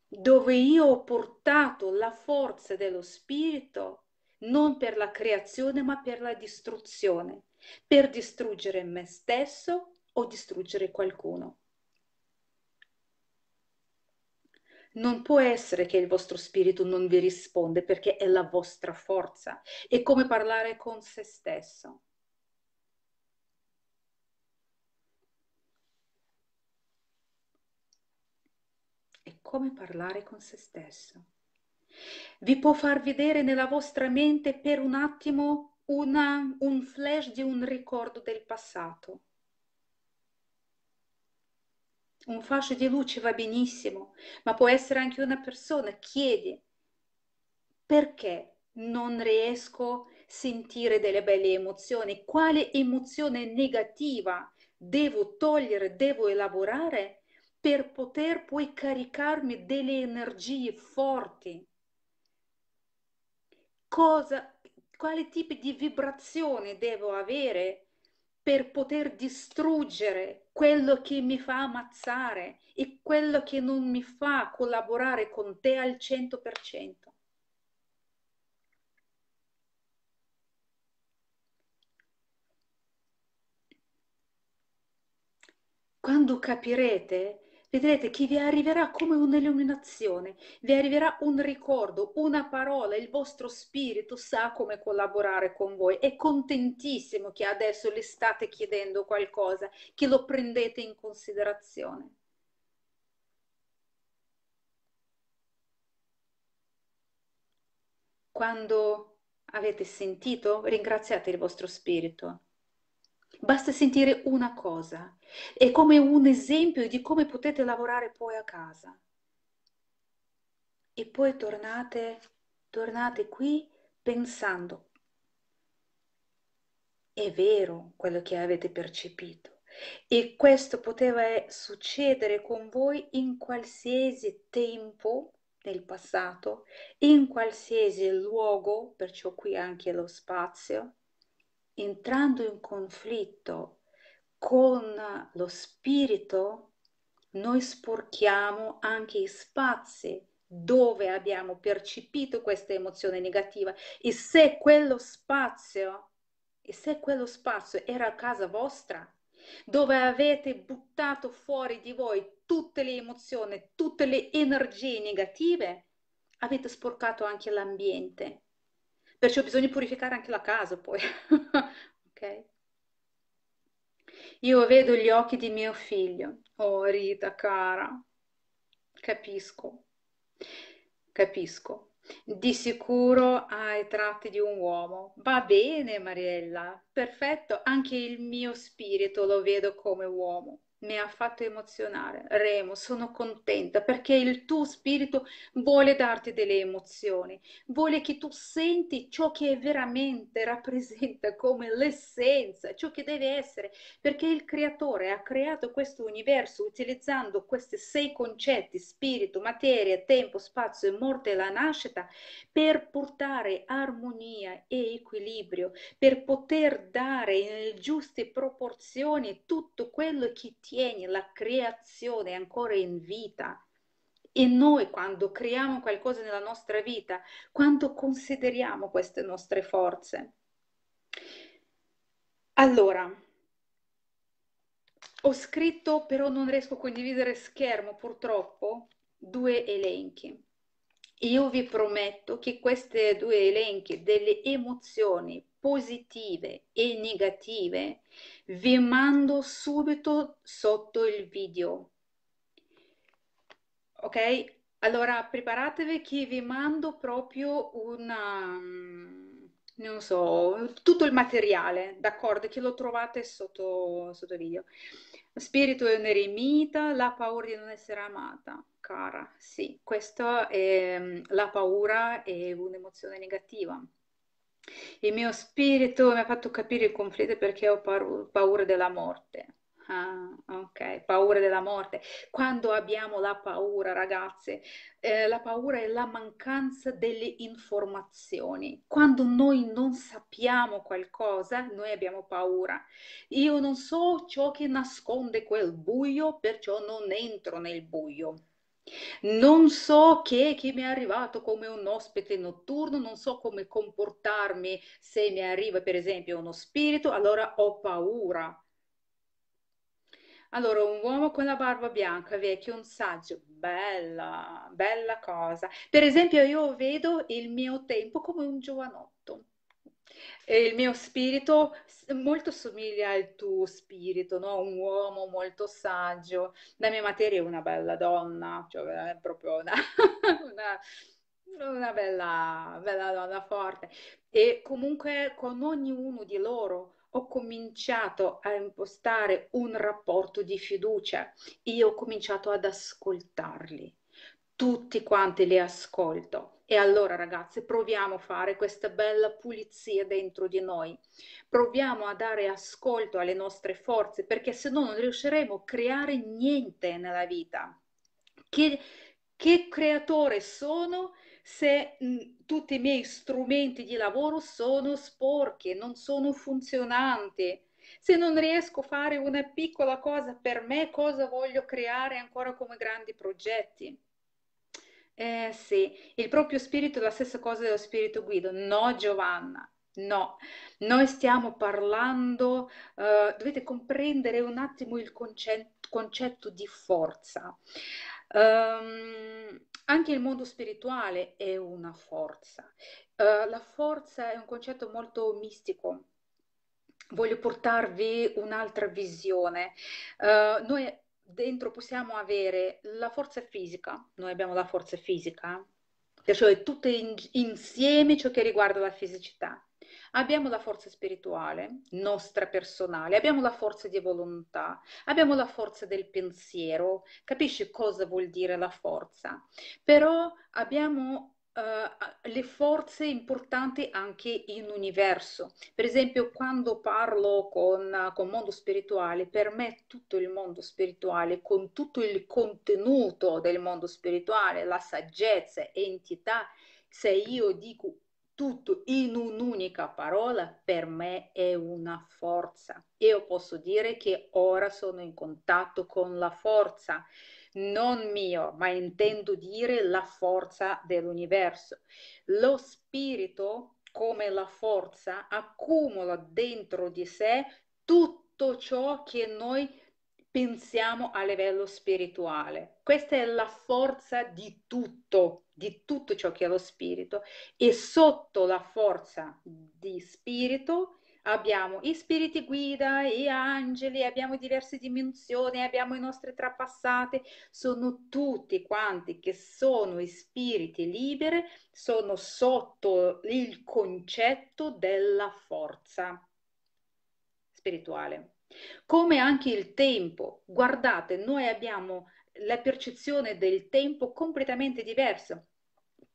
dove io ho portato la forza dello spirito non per la creazione ma per la distruzione, per distruggere me stesso o distruggere qualcuno. non può essere che il vostro spirito non vi risponde perché è la vostra forza. È come parlare con se stesso. È come parlare con se stesso. Vi può far vedere nella vostra mente per un attimo una, un flash di un ricordo del passato un fascio di luce va benissimo, ma può essere anche una persona, chiedi perché non riesco a sentire delle belle emozioni, quale emozione negativa devo togliere, devo elaborare per poter poi caricarmi delle energie forti. Cosa, quali tipi di vibrazione devo avere per poter distruggere quello che mi fa ammazzare e quello che non mi fa collaborare con te al 100%. Quando capirete vedrete che vi arriverà come un'illuminazione, vi arriverà un ricordo, una parola, il vostro spirito sa come collaborare con voi. È contentissimo che adesso le state chiedendo qualcosa, che lo prendete in considerazione. Quando avete sentito, ringraziate il vostro spirito Basta sentire una cosa, è come un esempio di come potete lavorare poi a casa. E poi tornate, tornate qui pensando, è vero quello che avete percepito. E questo poteva eh, succedere con voi in qualsiasi tempo nel passato, in qualsiasi luogo, perciò qui anche lo spazio, entrando in conflitto con lo spirito, noi sporchiamo anche i spazi dove abbiamo percepito questa emozione negativa e se quello spazio, e se quello spazio era casa vostra, dove avete buttato fuori di voi tutte le emozioni, tutte le energie negative, avete sporcato anche l'ambiente. Perciò bisogna purificare anche la casa poi. ok? Io vedo gli occhi di mio figlio. Oh Rita, cara, capisco, capisco. Di sicuro hai tratti di un uomo. Va bene, Mariella, perfetto. Anche il mio spirito lo vedo come uomo mi ha fatto emozionare. Remo, sono contenta perché il tuo spirito vuole darti delle emozioni, vuole che tu senti ciò che veramente rappresenta come l'essenza, ciò che deve essere, perché il creatore ha creato questo universo utilizzando questi sei concetti, spirito, materia, tempo, spazio, e morte e la nascita, per portare armonia e equilibrio, per poter dare in giuste proporzioni tutto quello che ti mantieni la creazione ancora in vita. E noi quando creiamo qualcosa nella nostra vita, quando consideriamo queste nostre forze. Allora, ho scritto, però non riesco a condividere schermo purtroppo, due elenchi. Io vi prometto che questi due elenchi delle emozioni positive e negative vi mando subito sotto il video. Ok? Allora preparatevi che vi mando proprio una, mm, non so, tutto il materiale, d'accordo? Che lo trovate sotto, sotto video. Spirito è un eremita, la paura di non essere amata, cara, sì, questa è mm, la paura è un'emozione negativa. Il mio spirito mi ha fatto capire il conflitto perché ho paura della morte. Ah, ok, paura della morte. Quando abbiamo la paura, ragazze, eh, la paura è la mancanza delle informazioni. Quando noi non sappiamo qualcosa, noi abbiamo paura. Io non so ciò che nasconde quel buio, perciò non entro nel buio. Non so che, chi mi è arrivato come un ospite notturno, non so come comportarmi se mi arriva per esempio uno spirito, allora ho paura. Allora, un uomo con la barba bianca, vecchio, un saggio, bella, bella cosa. Per esempio, io vedo il mio tempo come un giovanotto. E il mio spirito molto somiglia al tuo spirito, no? un uomo molto saggio. La mia materia è una bella donna, cioè è proprio una, una, una bella, bella donna forte. E comunque con ognuno di loro ho cominciato a impostare un rapporto di fiducia. Io ho cominciato ad ascoltarli. Tutti quanti li ascolto e allora ragazze proviamo a fare questa bella pulizia dentro di noi, proviamo a dare ascolto alle nostre forze perché se no non riusciremo a creare niente nella vita. Che, che creatore sono se mh, tutti i miei strumenti di lavoro sono sporchi, non sono funzionanti? Se non riesco a fare una piccola cosa per me, cosa voglio creare ancora come grandi progetti? Eh sì, il proprio spirito è la stessa cosa dello spirito guido. No, Giovanna, no. Noi stiamo parlando, eh, dovete comprendere un attimo il concetto, concetto di forza. Um, anche il mondo spirituale è una forza. Uh, la forza è un concetto molto mistico. Voglio portarvi un'altra visione. Uh, noi dentro possiamo avere la forza fisica, noi abbiamo la forza fisica, cioè tutto in, insieme ciò che riguarda la fisicità. Abbiamo la forza spirituale, nostra personale, abbiamo la forza di volontà, abbiamo la forza del pensiero, capisci cosa vuol dire la forza? Però abbiamo eh, le forze importanti anche in universo. Per esempio, quando parlo con, il mondo spirituale, per me tutto il mondo spirituale, con tutto il contenuto del mondo spirituale, la saggezza, entità, se io dico tutto in un'unica parola per me è una forza. Io posso dire che ora sono in contatto con la forza, non mio, ma intendo dire la forza dell'universo. Lo spirito, come la forza, accumula dentro di sé tutto ciò che noi pensiamo a livello spirituale. Questa è la forza di tutto, di tutto ciò che è lo spirito e sotto la forza di spirito abbiamo i spiriti guida, gli angeli, abbiamo diverse dimensioni, abbiamo i nostri trapassati, sono tutti quanti che sono i spiriti liberi, sono sotto il concetto della forza spirituale. Come anche il tempo, guardate, noi abbiamo la percezione del tempo completamente diversa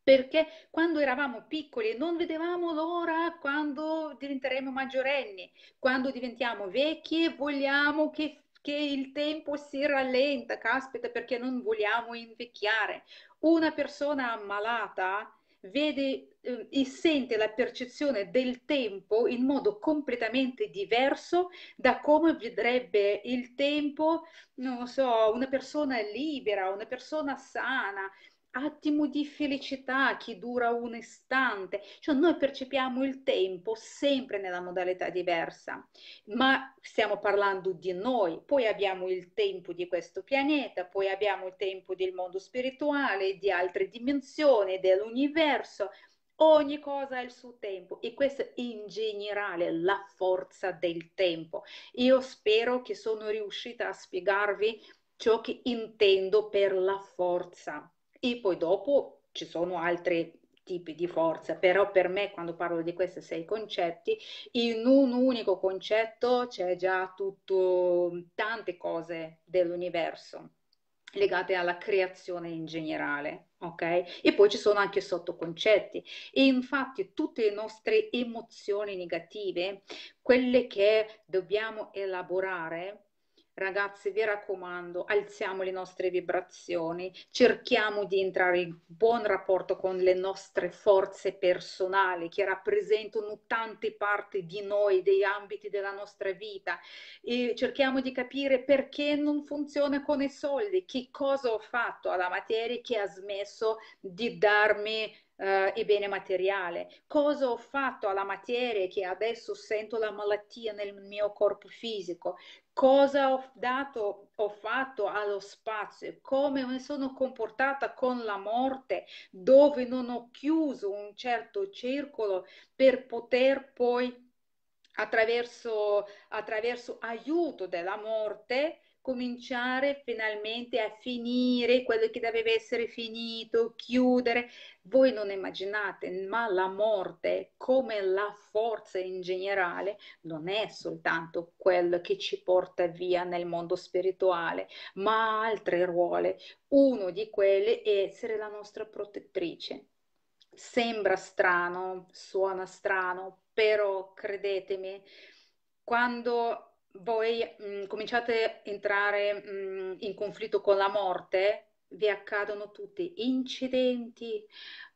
perché quando eravamo piccoli non vedevamo l'ora quando diventeremo maggiorenni, quando diventiamo vecchi e vogliamo che che il tempo si rallenta, caspita, perché non vogliamo invecchiare. Una persona ammalata vede eh, e sente la percezione del tempo in modo completamente diverso da come vedrebbe il tempo, non so, una persona libera, una persona sana, attimo di felicità che dura un istante, cioè noi percepiamo il tempo sempre nella modalità diversa, ma stiamo parlando di noi, poi abbiamo il tempo di questo pianeta, poi abbiamo il tempo del mondo spirituale, di altre dimensioni, dell'universo, ogni cosa ha il suo tempo e questa in generale è la forza del tempo. Io spero che sono riuscita a spiegarvi ciò che intendo per la forza e poi dopo ci sono altri tipi di forza, però per me quando parlo di questi sei concetti, in un unico concetto c'è già tutto, tante cose dell'universo legate alla creazione in generale, ok? E poi ci sono anche sottoconcetti e infatti tutte le nostre emozioni negative, quelle che dobbiamo elaborare, Ragazzi, vi raccomando, alziamo le nostre vibrazioni, cerchiamo di entrare in buon rapporto con le nostre forze personali che rappresentano tante parti di noi, dei ambiti della nostra vita e cerchiamo di capire perché non funziona con i soldi, che cosa ho fatto alla materia che ha smesso di darmi eh, e bene materiale, cosa ho fatto alla materia che adesso sento la malattia nel mio corpo fisico, cosa ho dato, ho fatto allo spazio, come mi sono comportata con la morte, dove non ho chiuso un certo circolo per poter poi attraverso, attraverso aiuto della morte cominciare finalmente a finire quello che deve essere finito, chiudere. Voi non immaginate, ma la morte, come la forza in generale, non è soltanto quello che ci porta via nel mondo spirituale, ma ha altri ruoli. Uno di quelli è essere la nostra protettrice. Sembra strano, suona strano, però credetemi, quando voi mh, mm, cominciate a entrare mh, mm, in conflitto con la morte, vi accadono tutti incidenti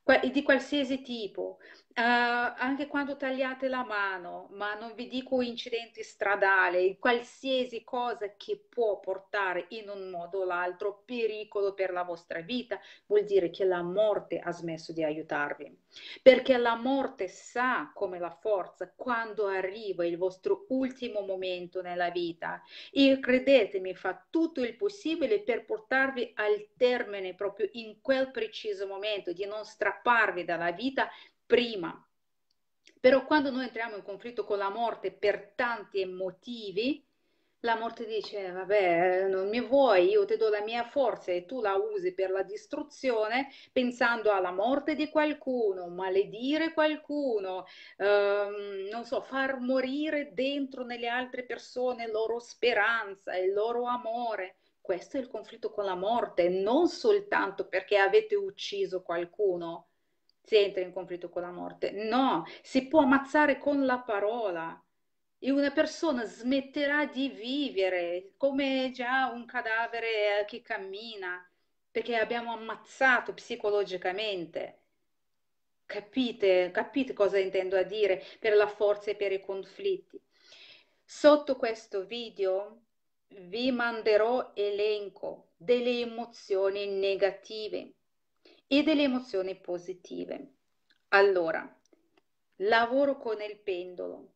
que- di qualsiasi tipo, eh, anche quando tagliate la mano, ma non vi dico incidenti stradali, qualsiasi cosa che può portare in un modo o l'altro pericolo per la vostra vita, vuol dire che la morte ha smesso di aiutarvi. Perché la morte sa come la forza quando arriva il vostro ultimo momento nella vita e credetemi fa tutto il possibile per portarvi al termine proprio in quel preciso momento, di non strapparvi dalla vita prima. Però quando noi entriamo in conflitto con la morte per tanti motivi, la morte dice, eh, vabbè, eh, non mi vuoi, io ti do la mia forza e tu la usi per la distruzione, pensando alla morte di qualcuno, maledire qualcuno, ehm, non so, far morire dentro nelle altre persone loro speranza, e loro amore. Questo è il conflitto con la morte, non soltanto perché avete ucciso qualcuno, si entra in conflitto con la morte. No, si può ammazzare con la parola e una persona smetterà di vivere come già un cadavere eh, che cammina perché abbiamo ammazzato psicologicamente. Capite, capite cosa intendo a dire per la forza e per i conflitti. Sotto questo video vi manderò elenco delle emozioni negative e delle emozioni positive. Allora, lavoro con il pendolo.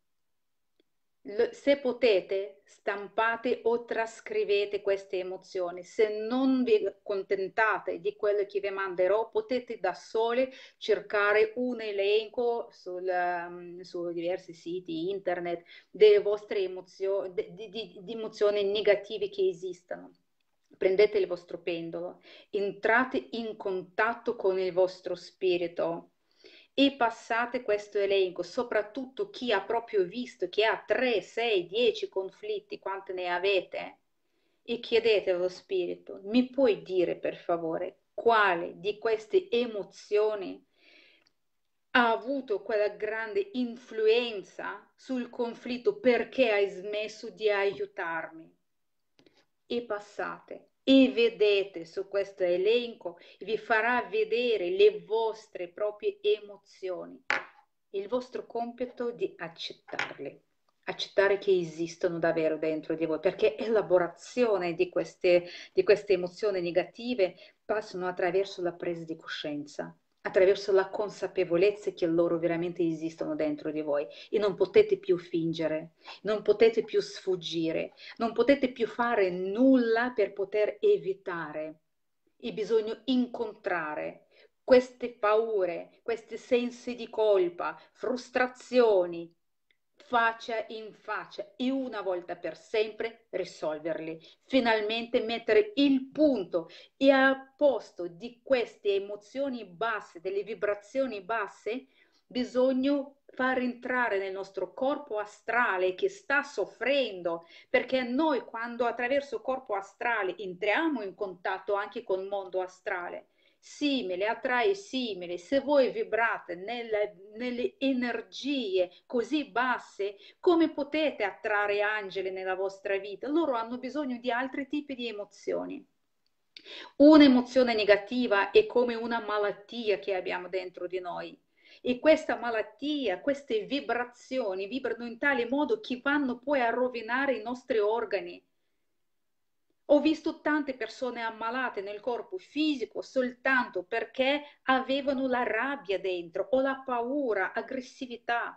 Se potete, stampate o trascrivete queste emozioni. Se non vi contentate di quello che vi manderò, potete da sole cercare un elenco sul, um, su diversi siti internet delle vostre emozioni, di, di, di emozioni negative che esistono prendete il vostro pendolo, entrate in contatto con il vostro spirito e passate questo elenco, soprattutto chi ha proprio visto chi ha 3, 6, 10 conflitti, quante ne avete, e chiedete allo spirito, mi puoi dire per favore quale di queste emozioni ha avuto quella grande influenza sul conflitto perché hai smesso di aiutarmi? e passate e vedete su questo elenco, vi farà vedere le vostre proprie emozioni. Il vostro compito di accettarle, accettare che esistono davvero dentro di voi, perché elaborazione di queste, di queste emozioni negative passano attraverso la presa di coscienza attraverso la consapevolezza che loro veramente esistono dentro di voi e non potete più fingere, non potete più sfuggire, non potete più fare nulla per poter evitare e bisogna incontrare queste paure, questi sensi di colpa, frustrazioni, faccia in faccia e una volta per sempre risolverli. Finalmente mettere il punto e a posto di queste emozioni basse, delle vibrazioni basse, bisogna far entrare nel nostro corpo astrale che sta soffrendo, perché noi quando attraverso il corpo astrale entriamo in contatto anche con il mondo astrale, simile attrae simile. se voi vibrate nelle, nelle energie così basse, come potete attrarre angeli nella vostra vita? Loro hanno bisogno di altri tipi di emozioni. Un'emozione negativa è come una malattia che abbiamo dentro di noi e questa malattia, queste vibrazioni vibrano in tale modo che vanno poi a rovinare i nostri organi ho visto tante persone ammalate nel corpo fisico soltanto perché avevano la rabbia dentro o la paura, aggressività.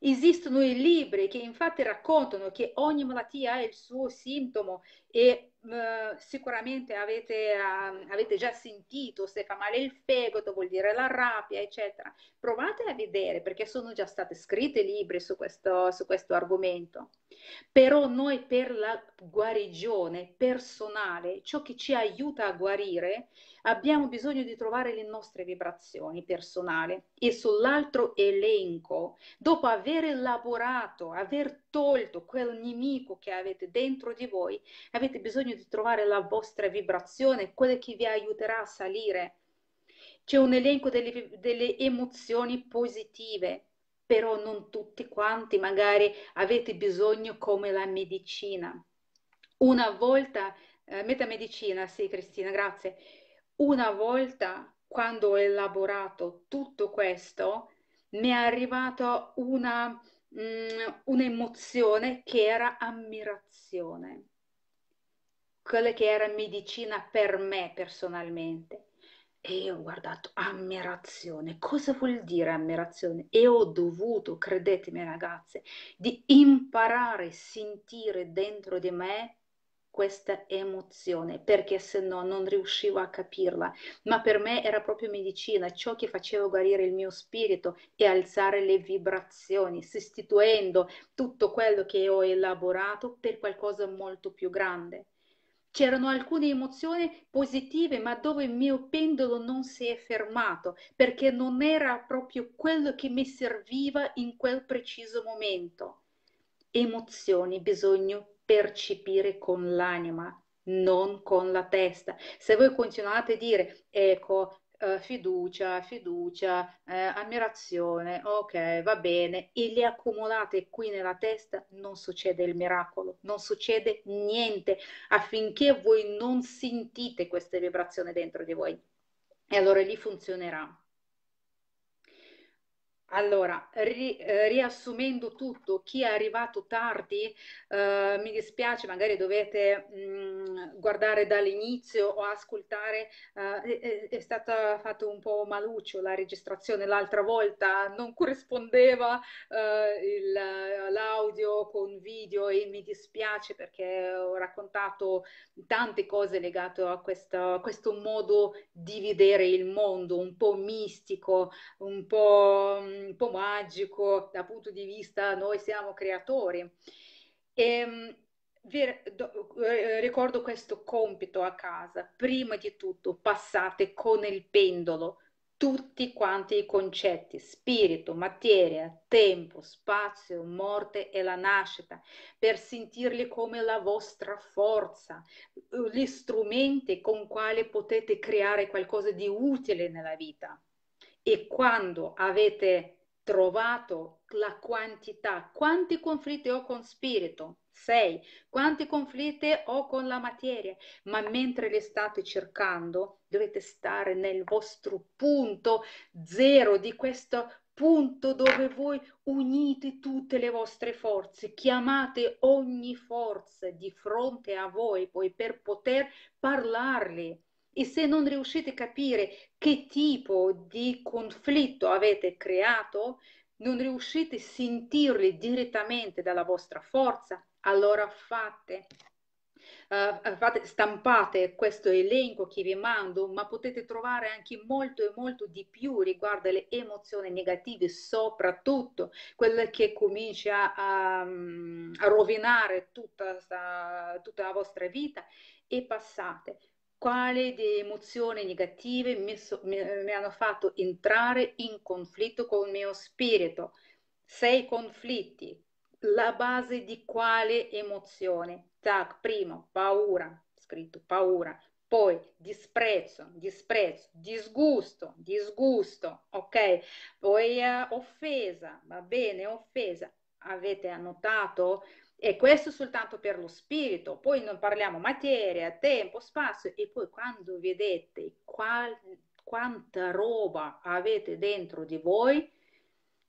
Esistono i libri che infatti raccontano che ogni malattia ha il suo sintomo e eh, sicuramente avete, eh, avete, già sentito, se fa male il fegato vuol dire la rabbia, eccetera. Provate a vedere perché sono già state scritte libri su questo, su questo argomento. Però noi per la guarigione personale, ciò che ci aiuta a guarire, abbiamo bisogno di trovare le nostre vibrazioni personali e sull'altro elenco, dopo aver elaborato, aver tolto quel nemico che avete dentro di voi, avete bisogno di trovare la vostra vibrazione, quella che vi aiuterà a salire. C'è un elenco delle, delle emozioni positive, però non tutti quanti magari avete bisogno come la medicina. Una volta, eh, metamedicina, sì Cristina, grazie. Una volta quando ho elaborato tutto questo, mi è arrivata una, mh, mm, un'emozione che era ammirazione, quella che era medicina per me personalmente. E io ho guardato ammirazione. Cosa vuol dire ammirazione? E ho dovuto, credetemi ragazze, di imparare a sentire dentro di me questa emozione perché se no non riuscivo a capirla, ma per me era proprio medicina, ciò che faceva guarire il mio spirito e alzare le vibrazioni, sostituendo tutto quello che ho elaborato per qualcosa molto più grande. C'erano alcune emozioni positive, ma dove il mio pendolo non si è fermato, perché non era proprio quello che mi serviva in quel preciso momento. Emozioni, bisogno percepire con l'anima, non con la testa. Se voi continuate a dire, ecco, eh, fiducia, fiducia, eh, ammirazione, ok, va bene, e le accumulate qui nella testa, non succede il miracolo, non succede niente affinché voi non sentite queste vibrazioni dentro di voi. E allora lì funzionerà. Allora, ri, eh, riassumendo tutto, chi è arrivato tardi, eh, mi dispiace, magari dovete mh, mm, guardare dall'inizio o ascoltare, eh, è, è, stata fatta un po' maluccio la registrazione l'altra volta, non corrispondeva eh, il, l'audio con video e mi dispiace perché ho raccontato tante cose legate a questo, a questo modo di vedere il mondo, un po' mistico, un po' mm, un po' magico dal punto di vista noi siamo creatori. E, ehm, eh, ricordo questo compito a casa, prima di tutto passate con il pendolo tutti quanti i concetti, spirito, materia, tempo, spazio, morte e la nascita, per sentirli come la vostra forza, gli strumenti con quali potete creare qualcosa di utile nella vita e quando avete trovato la quantità, quanti conflitti ho con spirito? Sei. Quanti conflitti ho con la materia? Ma mentre li state cercando, dovete stare nel vostro punto zero di questo punto dove voi unite tutte le vostre forze, chiamate ogni forza di fronte a voi poi per poter parlarli e se non riuscite a capire che tipo di conflitto avete creato, non riuscite a sentirli direttamente dalla vostra forza, allora fate Uh, fate, stampate questo elenco che vi mando, ma potete trovare anche molto e molto di più riguardo le emozioni negative, soprattutto quelle che comincia a, mm, a rovinare tutta, tutta la vostra vita e passate quale di emozioni negative mi, so, mi, mi, hanno fatto entrare in conflitto con il mio spirito. Sei conflitti, la base di quale emozione? Tac, primo, paura, scritto paura, poi disprezzo, disprezzo, disgusto, disgusto, ok? Poi uh, offesa, va bene, offesa. Avete annotato e questo soltanto per lo spirito, poi non parliamo materia, tempo, spazio e poi quando vedete qual, quanta roba avete dentro di voi,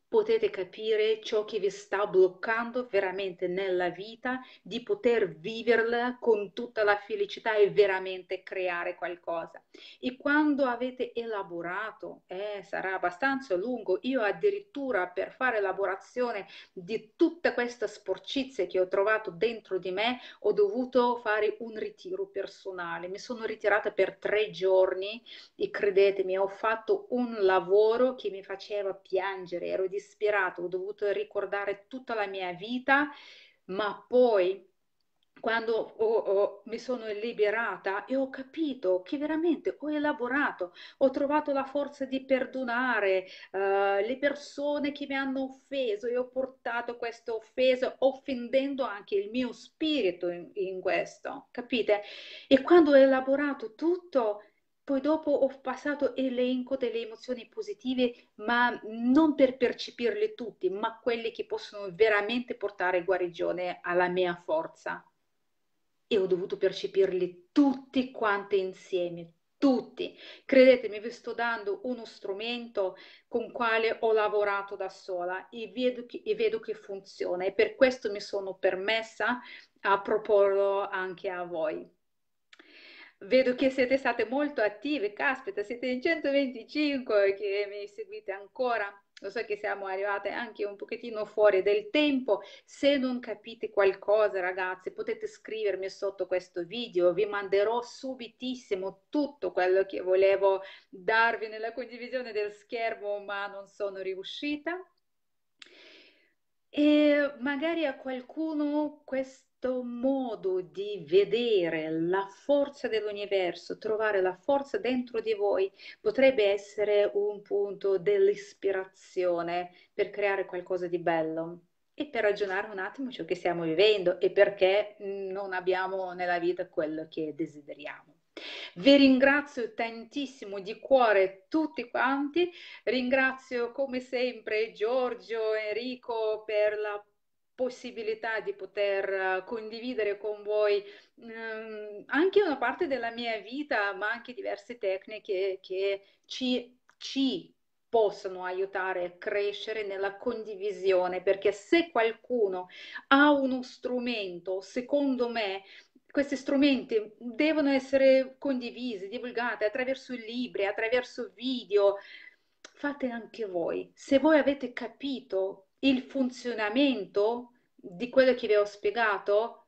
potete capire ciò che vi sta bloccando veramente nella vita, di poter viverla con tutta la felicità e veramente creare qualcosa. E quando avete elaborato, eh, sarà abbastanza lungo, io addirittura per fare elaborazione di tutta questa sporcizia che ho trovato dentro di me, ho dovuto fare un ritiro personale. Mi sono ritirata per tre giorni e credetemi, ho fatto un lavoro che mi faceva piangere, ero di disperato, ho dovuto ricordare tutta la mia vita, ma poi quando ho, ho, mi sono liberata e ho capito che veramente ho elaborato, ho trovato la forza di perdonare uh, le persone che mi hanno offeso e ho portato questa offesa offendendo anche il mio spirito in, in questo, capite? E quando ho elaborato tutto, poi dopo ho passato elenco delle emozioni positive, ma non per percepirle tutte, ma quelle che possono veramente portare guarigione alla mia forza. E ho dovuto percepirle tutte quante insieme, tutti. Credetemi, vi sto dando uno strumento con quale ho lavorato da sola e vedo che, e vedo che funziona e per questo mi sono permessa a proporlo anche a voi. Vedo che siete state molto attive, caspita, siete in 125 che mi seguite ancora. Lo so che siamo arrivate anche un pochettino fuori del tempo. Se non capite qualcosa, ragazzi, potete scrivermi sotto questo video. Vi manderò subitissimo tutto quello che volevo darvi nella condivisione del schermo, ma non sono riuscita. E magari a qualcuno questo questo modo di vedere la forza dell'universo, trovare la forza dentro di voi, potrebbe essere un punto dell'ispirazione per creare qualcosa di bello e per ragionare un attimo ciò che stiamo vivendo e perché mm, non abbiamo nella vita quello che desideriamo. Vi ringrazio tantissimo di cuore tutti quanti, ringrazio come sempre Giorgio, Enrico per la possibilità di poter eh, condividere con voi ehm, anche una parte della mia vita, ma anche diverse tecniche che ci, ci possono aiutare a crescere nella condivisione, perché se qualcuno ha uno strumento, secondo me, questi strumenti devono essere condivisi, divulgati attraverso libri, attraverso video. Fate anche voi. Se voi avete capito il funzionamento di quello che vi ho spiegato,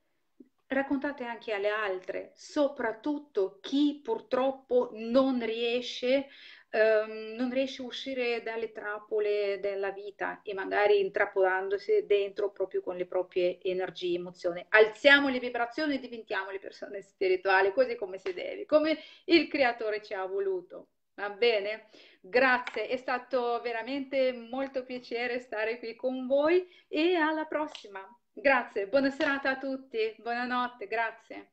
raccontate anche alle altre, soprattutto chi purtroppo non riesce, ehm, non riesce a uscire dalle trappole della vita e magari intrappolandosi dentro proprio con le proprie energie, emozioni. Alziamo le vibrazioni e diventiamo le persone spirituali, così come si deve, come il creatore ci ha voluto. Va bene, grazie, è stato veramente molto piacere stare qui con voi e alla prossima. Grazie, buona serata a tutti, buonanotte, grazie.